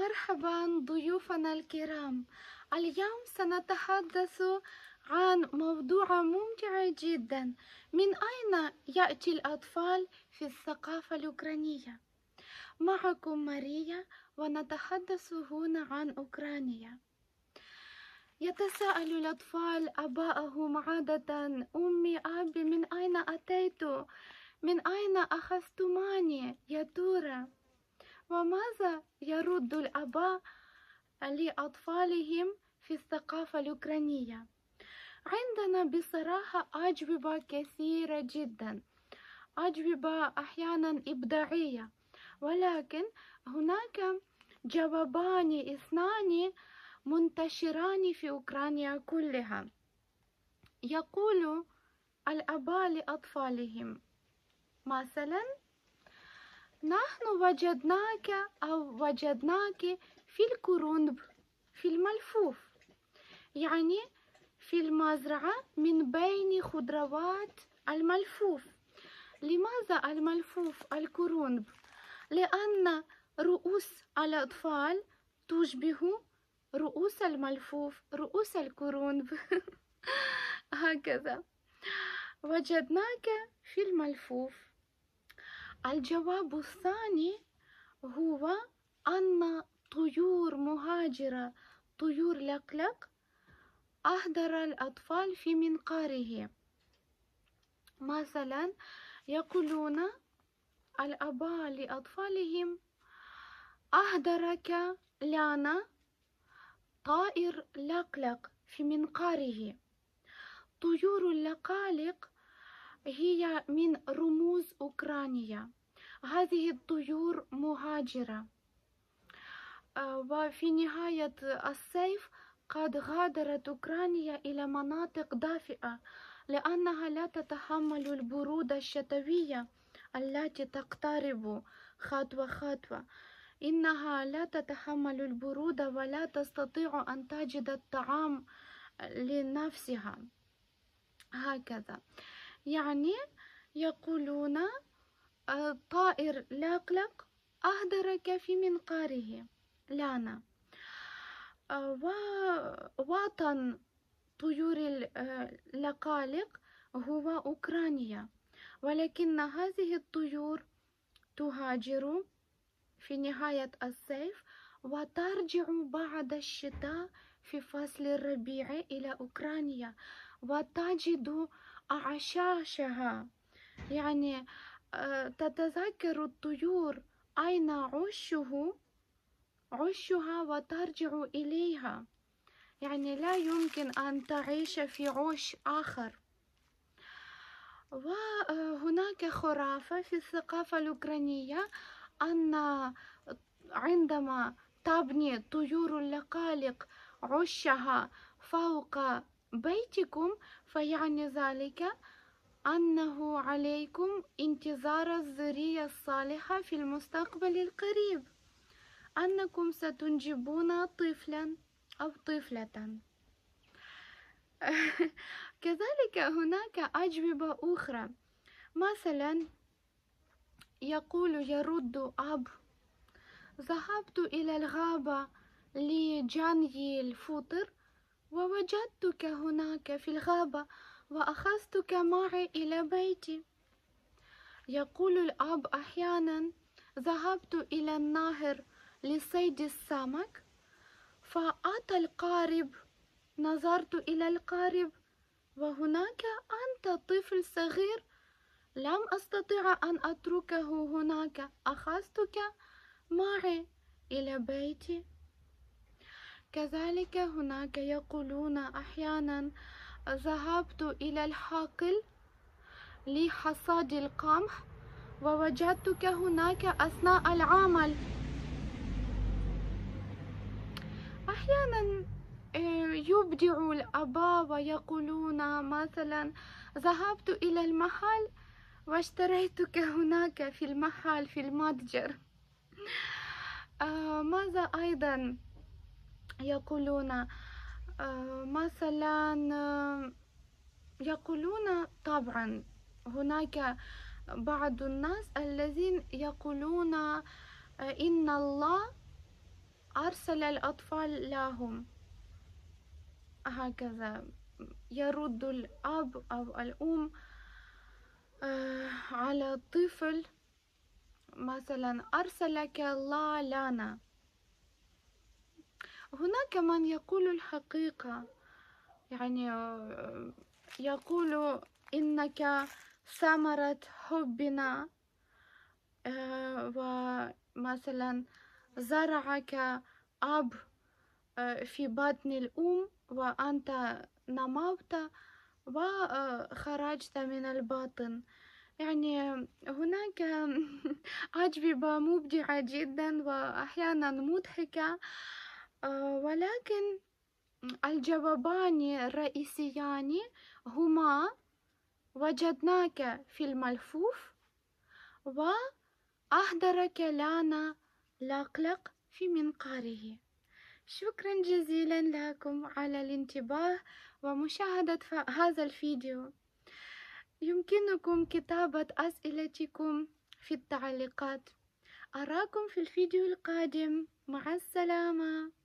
مرحبا ضيوفنا الكرام اليوم سنتحدث عن موضوع ممتع جدا من أين يأتي الأطفال في الثقافة الأوكرانية معكم ماريا ونتحدث هنا عن أوكرانيا يتساءل الأطفال أباءهم عادة أمي أبي من أين أتيت من أين أخذتماني يا ترى وماذا يرد الآباء لأطفالهم في الثقافة الأوكرانية؟ عندنا بصراحة أجوبة كثيرة جدا أجوبة أحيانا إبداعية ولكن هناك جوابان اثنان منتشران في أوكرانيا كلها يقول الآباء لأطفالهم مثلا نحن وجدناك أو وجدناك في الكرنب في الملفوف يعني في المزرعة من بين خضروات الملفوف لماذا الملفوف الكرنب؟ لأن رؤوس الأطفال تشبه رؤوس الملفوف رؤوس الكرنب هكذا وجدناك في الملفوف الجواب الثاني هو أن طيور مهاجرة طيور لقلق أهدر الأطفال في منقاره مثلا يقولون الآباء لأطفالهم أهدرك لانا طائر لقلق في منقاره طيور اللقالق هي من رموز أوكرانيا هذه الطيور مهاجرة آه، وفي نهاية الصيف قد غادرت أوكرانيا إلى مناطق دافئة لأنها لا تتحمل البرودة الشتوية التي تقترب خطوة خطوة إنها لا تتحمل البرودة ولا تستطيع أن تجد الطعام لنفسها هكذا يعني يقولون الطائر آه، الأقلق أهدرك في منقاره لانا آه، ووطن طيور اللقالق آه، هو أوكرانيا ولكن هذه الطيور تهاجر في نهاية الصيف وترجع بعد الشتاء في فصل الربيع إلى أوكرانيا وتجد أعشاشها يعني آه، تتذكر الطيور أين عشه عشها وترجع إليها يعني لا يمكن أن تعيش في عش آخر وهناك آه، خرافة في الثقافة الأوكرانية أن عندما تبني طيور اللقالق عشها فوق بيتكم فيعني ذلك أنه عليكم انتظار الذرية الصالحة في المستقبل القريب أنكم ستنجبون طفلا أو طفلة كذلك هناك أجوبة أخرى مثلا يقول يرد أب ذهبت إلى الغابة لجني الفطر ووجدتك هناك في الغابة وأخذتك معي إلى بيتي يقول الأب أحيانا ذهبت إلى النهر لصيد السمك فأتى القارب نظرت إلى القارب وهناك أنت طفل صغير لم أستطع أن أتركه هناك أخذتك معي إلى بيتي كذلك هناك يقولون أحيانا ذهبت إلى الحاقل لحصاد القمح ووجدتك هناك أثناء العمل أحيانا آه، يبدع الأباء ويقولون مثلا ذهبت إلى المحل واشتريتك هناك في المحل في المتجر آه، ماذا أيضا يقولون آه، مثلا آه، يقولون طبعا هناك بعض الناس الذين يقولون آه، إن الله أرسل الأطفال لهم هكذا يرد الأب أو الأم على الطفل مثلا أرسلك الله لنا هناك من يقول الحقيقة يعني آه، يقول إنك ثمرة حبنا آه، ومثلا زرعك أب آه، في بطن الأم وأنت نموت وخرجت من الباطن يعني هناك أجوبة مبدعة جدا وأحيانا مضحكة آه، ولكن الجوابان الرئيسيان هما وجدناك في الملفوف وأهدرك لنا لقلق في منقاره شكرا جزيلا لكم على الانتباه ومشاهدة هذا الفيديو يمكنكم كتابة أسئلتكم في التعليقات أراكم في الفيديو القادم مع السلامة